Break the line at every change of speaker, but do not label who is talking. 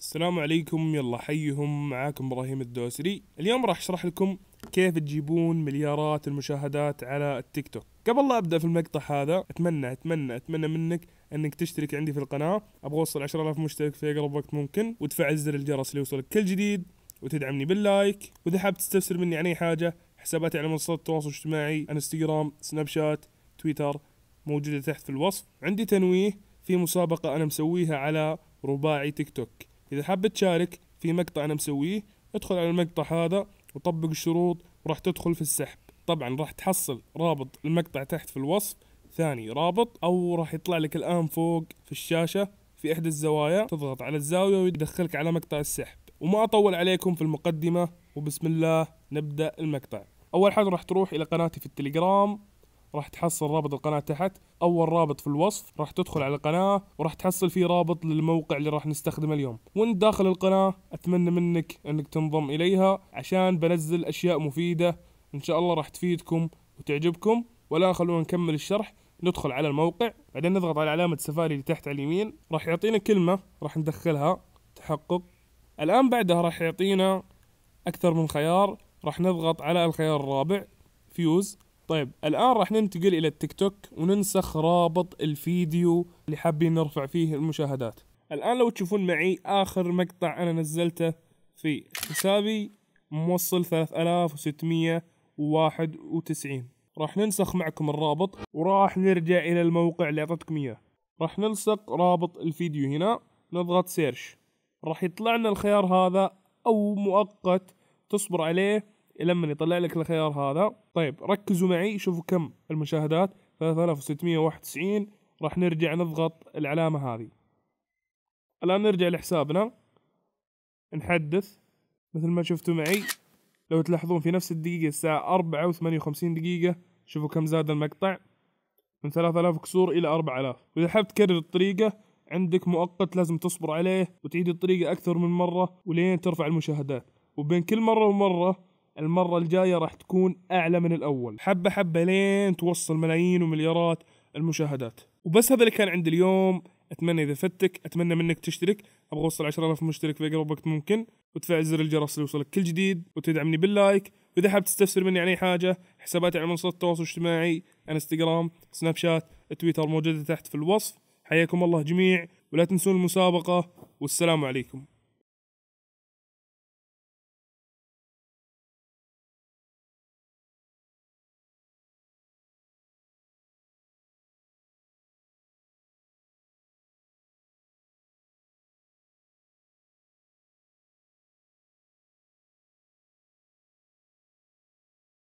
السلام عليكم يلا حيهم معاكم ابراهيم الدوسري اليوم راح اشرح لكم كيف تجيبون مليارات المشاهدات على التيك توك قبل لا ابدا في المقطع هذا اتمنى اتمنى اتمنى منك انك تشترك عندي في القناه ابغى اوصل 10000 مشترك في اقرب وقت ممكن وتفعل زر الجرس ليوصلك كل جديد وتدعمني باللايك واذا حاب تستفسر مني عن اي حاجه حساباتي على منصات التواصل الاجتماعي انستغرام سناب شات تويتر موجوده تحت في الوصف عندي تنويه في مسابقه انا مسويها على رباعي تيك توك إذا حاب تشارك في مقطع أنا مسويه ادخل على المقطع هذا وطبق الشروط وراح تدخل في السحب طبعا راح تحصل رابط المقطع تحت في الوصف ثاني رابط أو راح يطلع لك الآن فوق في الشاشة في إحدى الزوايا تضغط على الزاوية ويدخلك على مقطع السحب وما أطول عليكم في المقدمة وبسم الله نبدأ المقطع أول حاجة راح تروح إلى قناتي في التليجرام راح تحصل رابط القناة تحت أول رابط في الوصف راح تدخل على القناة وراح تحصل فيه رابط للموقع اللي راح نستخدمه اليوم وانت داخل القناة أتمنى منك أنك تنضم إليها عشان بنزل أشياء مفيدة إن شاء الله راح تفيدكم وتعجبكم ولا خلونا نكمل الشرح ندخل على الموقع بعدين نضغط على علامة سفاري اللي تحت على اليمين راح يعطينا كلمة راح ندخلها تحقق الآن بعدها راح يعطينا أكثر من خيار راح نضغط على الخيار الرابع فيوز طيب الآن راح ننتقل إلى التيك توك وننسخ رابط الفيديو اللي حابين نرفع فيه المشاهدات الآن لو تشوفون معي آخر مقطع أنا نزلته في حسابي موصل 3691 راح ننسخ معكم الرابط وراح نرجع إلى الموقع اللي اعطيتكم إياه راح نلصق رابط الفيديو هنا نضغط سيرش راح يطلع لنا الخيار هذا أو مؤقت تصبر عليه لما يطلع لك الخيار هذا طيب ركزوا معي شوفوا كم المشاهدات 3691 راح نرجع نضغط العلامة هذه الآن نرجع لحسابنا نحدث مثل ما شفتوا معي لو تلاحظون في نفس الدقيقة الساعة 4 و وخمسين دقيقة شوفوا كم زاد المقطع من 3000 كسور إلى 4000 وإذا حاب تكرر الطريقة عندك مؤقت لازم تصبر عليه وتعيد الطريقة أكثر من مرة ولين ترفع المشاهدات وبين كل مرة ومرة المرة الجاية راح تكون أعلى من الأول حبة حبة لين توصل ملايين ومليارات المشاهدات وبس هذا اللي كان عندي اليوم أتمنى إذا فتك أتمنى منك تشترك أبغى أوصل 10000 مشترك في أقرب وقت ممكن وتفعل زر الجرس ليوصلك كل جديد وتدعمني باللايك وإذا حاب تستفسر مني عن أي حاجة حساباتي على منصات التواصل الاجتماعي انستغرام سناب شات تويتر موجودة تحت في الوصف حياكم الله جميع ولا تنسون المسابقة والسلام عليكم